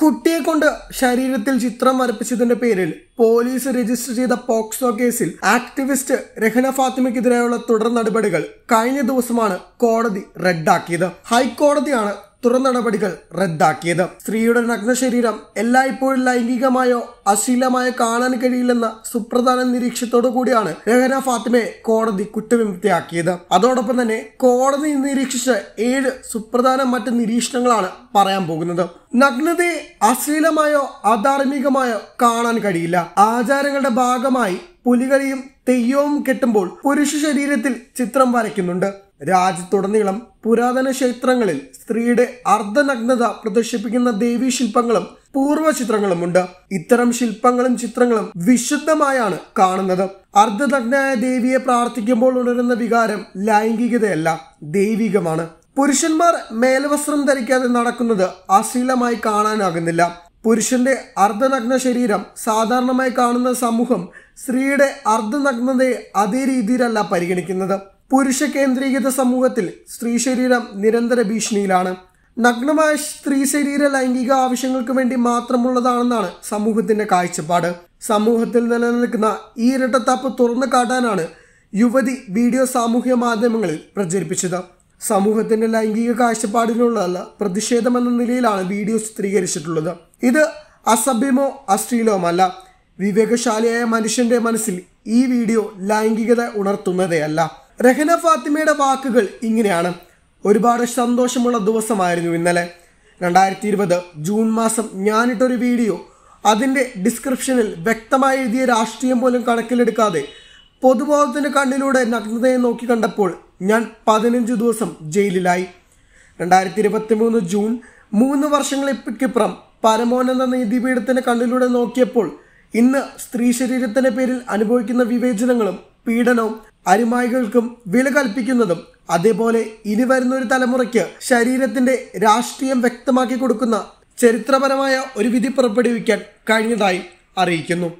കുട്ടിയെ കൊണ്ട് ശരീരത്തിൽ ചിത്രം വരപ്പിച്ചതിന്റെ പേരിൽ പോലീസ് രജിസ്റ്റർ ചെയ്ത പോക്സോ കേസിൽ ആക്ടിവിസ്റ്റ് രഹന ഫാത്തിമയ്ക്കെതിരെയുള്ള തുടർ നടപടികൾ കഴിഞ്ഞ ദിവസമാണ് കോടതി റദ്ദാക്കിയത് ഹൈക്കോടതിയാണ് നടപടികൾ റദ്ദാക്കിയത് സ്ത്രീയുടെ നഗ്നശരീരം എല്ലായ്പ്പോഴും ലൈംഗികമായോ അശ്ലീലമായോ കാണാൻ കഴിയില്ലെന്ന സുപ്രധാന നിരീക്ഷണത്തോടു കൂടിയാണ് രഹന ഫാത്തിമയെ കോടതി കുറ്റവിമുക്തിയാക്കിയത് അതോടൊപ്പം തന്നെ കോടതി നിരീക്ഷിച്ച ഏഴ് സുപ്രധാന മറ്റ് നിരീക്ഷണങ്ങളാണ് പറയാൻ പോകുന്നത് നഗ്നതയെ അശ്ലീലമായോ അധാർമികമായോ കാണാൻ കഴിയില്ല ആചാരങ്ങളുടെ ഭാഗമായി പുലികളിയും തെയ്യവും കെട്ടുമ്പോൾ പുരുഷ ശരീരത്തിൽ ചിത്രം വരയ്ക്കുന്നുണ്ട് രാജ്യത്തുടനീളം പുരാതന ക്ഷേത്രങ്ങളിൽ സ്ത്രീയുടെ അർദ്ധനഗ്നത പ്രദർശിപ്പിക്കുന്ന ദേവീ ശില്പങ്ങളും പൂർവ്വ ചിത്രങ്ങളുമുണ്ട് ഇത്തരം ശില്പങ്ങളും ചിത്രങ്ങളും വിശുദ്ധമായാണ് കാണുന്നത് അർദ്ധനഗ്നയായ ദേവിയെ പ്രാർത്ഥിക്കുമ്പോൾ ഉണരുന്ന വികാരം ലൈംഗികതയല്ല ദൈവികമാണ് പുരുഷന്മാർ മേൽവസ്ത്രം ധരിക്കാതെ നടക്കുന്നത് അശ്ലീലമായി കാണാനാകുന്നില്ല പുരുഷന്റെ അർദ്ധനഗ്ന ശരീരം സാധാരണമായി കാണുന്ന സമൂഹം സ്ത്രീയുടെ അർദ്ധനഗ്നതയെ അതേ രീതിയിലല്ല പരിഗണിക്കുന്നത് പുരുഷ കേന്ദ്രീകൃത സമൂഹത്തിൽ സ്ത്രീ ശരീരം നിരന്തര ഭീഷണിയിലാണ് നഗ്നമായ സ്ത്രീ ശരീര ലൈംഗിക ആവശ്യങ്ങൾക്ക് വേണ്ടി മാത്രമുള്ളതാണെന്നാണ് സമൂഹത്തിന്റെ കാഴ്ചപ്പാട് സമൂഹത്തിൽ നിലനിൽക്കുന്ന ഈ ഇരട്ടത്താപ്പ് തുറന്നു കാട്ടാനാണ് യുവതി വീഡിയോ സാമൂഹ്യ മാധ്യമങ്ങളിൽ പ്രചരിപ്പിച്ചത് സമൂഹത്തിന്റെ ലൈംഗിക കാഴ്ചപ്പാടിനുള്ള പ്രതിഷേധമെന്ന നിലയിലാണ് വീഡിയോ ചിത്രീകരിച്ചിട്ടുള്ളത് ഇത് അസഭ്യമോ അല്ല വിവേകശാലിയായ മനുഷ്യന്റെ മനസ്സിൽ ഈ വീഡിയോ ലൈംഗികത അല്ല റഹന ഫാത്തിമയുടെ വാക്കുകൾ ഇങ്ങനെയാണ് ഒരുപാട് സന്തോഷമുള്ള ദിവസമായിരുന്നു ഇന്നലെ രണ്ടായിരത്തി ഇരുപത് ജൂൺ മാസം ഞാനിട്ടൊരു വീഡിയോ അതിൻ്റെ ഡിസ്ക്രിപ്ഷനിൽ വ്യക്തമായി എഴുതിയ രാഷ്ട്രീയം പോലും കണക്കിലെടുക്കാതെ പൊതുബോധത്തിൻ്റെ കണ്ണിലൂടെ നഗ്നതയെ നോക്കി കണ്ടപ്പോൾ ഞാൻ പതിനഞ്ച് ദിവസം ജയിലിലായി രണ്ടായിരത്തി ഇരുപത്തി മൂന്ന് ജൂൺ മൂന്ന് വർഷങ്ങൾക്കിപ്പുറം പരമോന്നത നീതിപീഠത്തിൻ്റെ കണ്ണിലൂടെ നോക്കിയപ്പോൾ ഇന്ന് സ്ത്രീ ശരീരത്തിൻ്റെ പേരിൽ അനുഭവിക്കുന്ന വിവേചനങ്ങളും പീഡനവും അരുമായികൾക്കും വില കൽപ്പിക്കുന്നതും അതേപോലെ ഇനി വരുന്ന ഒരു തലമുറയ്ക്ക് ശരീരത്തിന്റെ രാഷ്ട്രീയം വ്യക്തമാക്കി കൊടുക്കുന്ന ചരിത്രപരമായ ഒരു വിധി പുറപ്പെടുവിക്കാൻ കഴിഞ്ഞതായി അറിയിക്കുന്നു